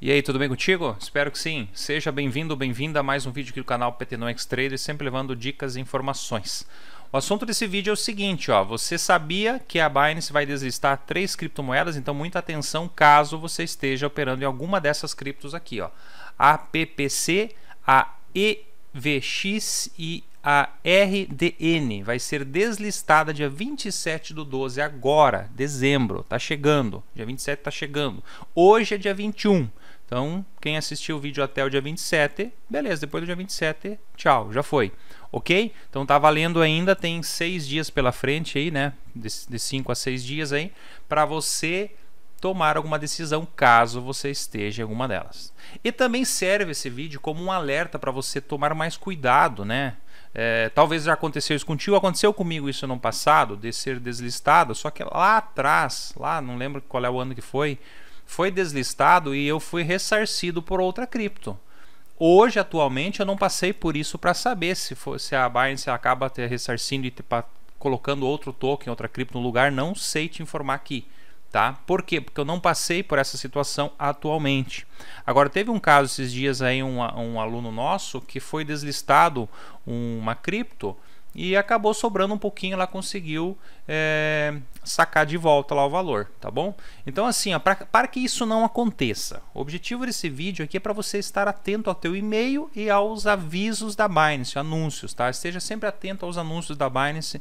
E aí, tudo bem contigo? Espero que sim. Seja bem-vindo ou bem-vinda a mais um vídeo aqui do canal PTNO Trader, sempre levando dicas e informações. O assunto desse vídeo é o seguinte, ó, você sabia que a Binance vai deslistar três criptomoedas, então muita atenção caso você esteja operando em alguma dessas criptos aqui, ó. A PPC, a EVX e a RDN vai ser deslistada dia 27 do 12 agora, dezembro, tá chegando. Dia 27 tá chegando. Hoje é dia 21. Então, quem assistiu o vídeo até o dia 27, beleza, depois do dia 27, tchau, já foi. Ok? Então tá valendo ainda, tem seis dias pela frente aí, né? De, de cinco a seis dias aí, para você tomar alguma decisão caso você esteja em alguma delas. E também serve esse vídeo como um alerta para você tomar mais cuidado, né? É, talvez já aconteceu isso contigo, aconteceu comigo isso no passado, de ser deslistado, só que lá atrás, lá, não lembro qual é o ano que foi, foi deslistado e eu fui ressarcido por outra cripto. Hoje, atualmente, eu não passei por isso para saber se, for, se a Binance acaba te ressarcindo e te, colocando outro token, outra cripto no lugar. Não sei te informar aqui. Tá? Por quê? Porque eu não passei por essa situação atualmente. Agora, teve um caso esses dias aí, um, um aluno nosso que foi deslistado uma cripto e acabou sobrando um pouquinho, ela conseguiu é, sacar de volta lá o valor, tá bom? Então assim, para que isso não aconteça, o objetivo desse vídeo aqui é para você estar atento ao teu e-mail e aos avisos da Binance, anúncios, tá? Esteja sempre atento aos anúncios da Binance,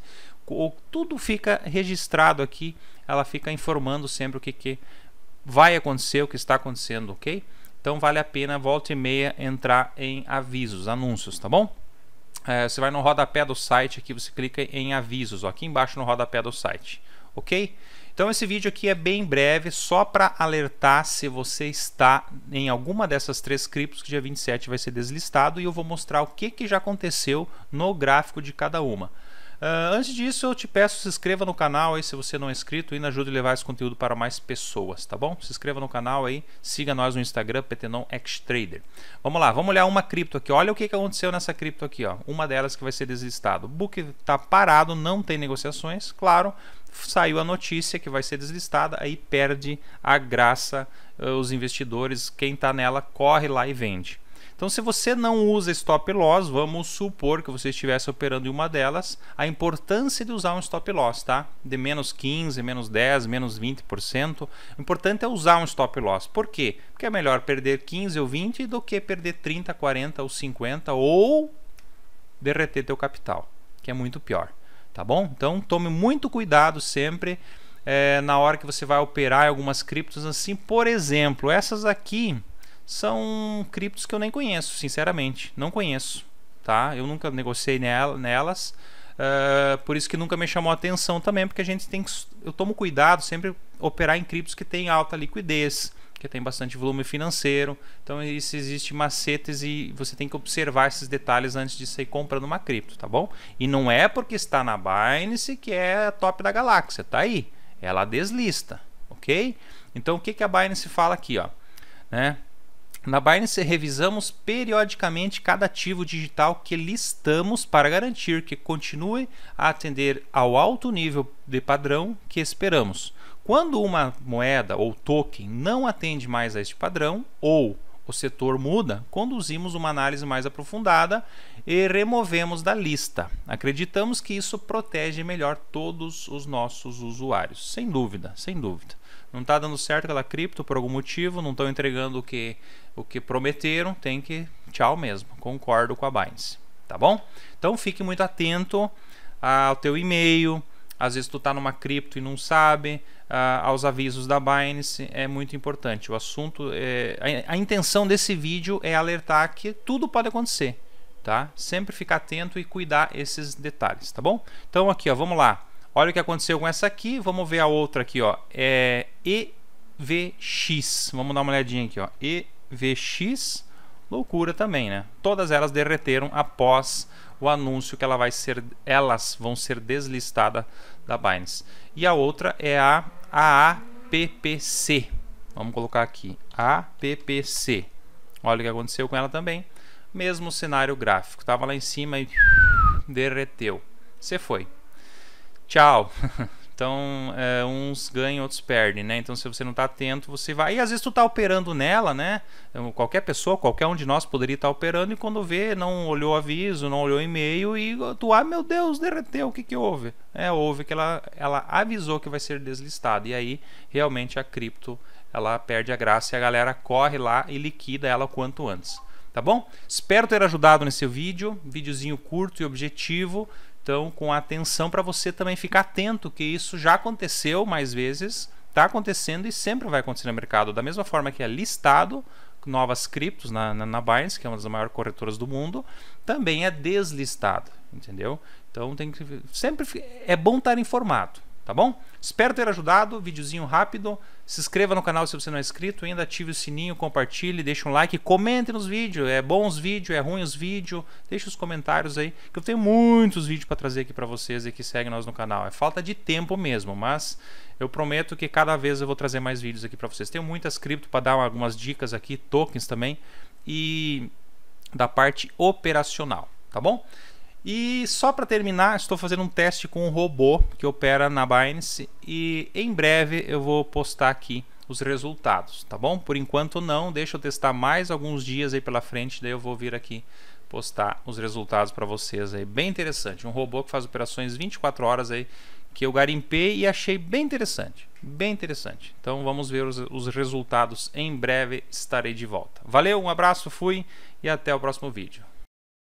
tudo fica registrado aqui, ela fica informando sempre o que, que vai acontecer, o que está acontecendo, ok? Então vale a pena volta e meia entrar em avisos, anúncios, tá bom? é, você vai no rodapé do site aqui, você clica em avisos, ó, aqui embaixo no rodapé do site, ok? Então esse vídeo aqui é bem breve, só para alertar se você está em alguma dessas três criptos que dia 27 vai ser deslistado e eu vou mostrar o que, que já aconteceu no gráfico de cada uma. Uh, antes disso, eu te peço, se inscreva no canal aí, se você não é inscrito, e ajude a levar esse conteúdo para mais pessoas, tá bom? Se inscreva no canal aí, siga nós no Instagram, PTNonXTrader. Vamos lá, vamos olhar uma cripto aqui. Olha o que, que aconteceu nessa cripto aqui, ó. Uma delas que vai ser deslistada. O book está parado, não tem negociações, claro. Saiu a notícia que vai ser deslistada, aí perde a graça. Eh, os investidores, quem está nela, corre lá e vende. Então, se você não usa stop loss, vamos supor que você estivesse operando em uma delas, a importância de usar um stop loss, tá? De menos 15, menos 10, menos 20%. O importante é usar um stop loss. Por quê? Porque é melhor perder 15 ou 20 do que perder 30, 40 ou 50 ou derreter teu capital, que é muito pior, tá bom? Então, tome muito cuidado sempre. É, na hora que você vai operar algumas criptos assim, por exemplo, essas aqui são criptos que eu nem conheço, sinceramente, não conheço, tá? Eu nunca negociei nelas, uh, por isso que nunca me chamou a atenção também, porque a gente tem que, eu tomo cuidado sempre operar em criptos que tem alta liquidez, que tem bastante volume financeiro, então isso existe macetes e você tem que observar esses detalhes antes de sair comprando uma cripto, tá bom? E não é porque está na Binance que é a top da galáxia, tá aí, ela deslista, ok? Então o que, que a Binance fala aqui, ó, né? Na Binance, revisamos periodicamente cada ativo digital que listamos para garantir que continue a atender ao alto nível de padrão que esperamos. Quando uma moeda ou token não atende mais a este padrão, ou o setor muda, conduzimos uma análise mais aprofundada e removemos da lista. Acreditamos que isso protege melhor todos os nossos usuários. Sem dúvida, sem dúvida. Não está dando certo aquela cripto por algum motivo, não estão entregando o que, o que prometeram, tem que tchau mesmo. Concordo com a Binance, tá bom? Então fique muito atento ao teu e-mail, às vezes tu está numa cripto e não sabe, ah, aos avisos da Binance, é muito importante. O assunto, é, a, a intenção desse vídeo é alertar que tudo pode acontecer, tá? Sempre ficar atento e cuidar esses detalhes, tá bom? Então aqui, ó, vamos lá. Olha o que aconteceu com essa aqui, vamos ver a outra aqui, ó. É EVX. Vamos dar uma olhadinha aqui, ó. EVX Loucura também, né? Todas elas derreteram após o anúncio que ela vai ser, elas vão ser deslistadas da Binance. E a outra é a AAPPC. Vamos colocar aqui, APPC. Olha o que aconteceu com ela também. Mesmo cenário gráfico, tava lá em cima e derreteu. Você foi. Tchau. Então, é, uns ganham, outros perdem, né? Então, se você não está atento, você vai. E às vezes tu está operando nela, né? Então, qualquer pessoa, qualquer um de nós poderia estar tá operando e quando vê, não olhou o aviso, não olhou o e-mail e tu, ah, meu Deus, derreteu, o que que houve? É, houve que ela, ela avisou que vai ser deslistada. E aí, realmente, a cripto, ela perde a graça e a galera corre lá e liquida ela o quanto antes. Tá bom? Espero ter ajudado nesse vídeo, videozinho curto e objetivo então com atenção para você também ficar atento que isso já aconteceu mais vezes, está acontecendo e sempre vai acontecer no mercado. Da mesma forma que é listado novas criptos na, na, na Binance, que é uma das maiores corretoras do mundo, também é deslistado, entendeu? Então tem que sempre é bom estar informado tá bom? Espero ter ajudado, videozinho rápido. Se inscreva no canal se você não é inscrito, ainda ative o sininho, compartilhe, deixe um like, comente nos vídeos. É bons vídeos, é ruim os vídeos. Deixe os comentários aí, que eu tenho muitos vídeos para trazer aqui para vocês e que seguem nós no canal. É falta de tempo mesmo, mas eu prometo que cada vez eu vou trazer mais vídeos aqui para vocês. Tenho muitas cripto para dar algumas dicas aqui, tokens também e da parte operacional, tá bom? E só para terminar, estou fazendo um teste com um robô que opera na Binance e em breve eu vou postar aqui os resultados, tá bom? Por enquanto não, deixa eu testar mais alguns dias aí pela frente, daí eu vou vir aqui postar os resultados para vocês aí, bem interessante, um robô que faz operações 24 horas aí que eu garimpei e achei bem interessante, bem interessante. Então vamos ver os, os resultados em breve, estarei de volta. Valeu, um abraço, fui e até o próximo vídeo.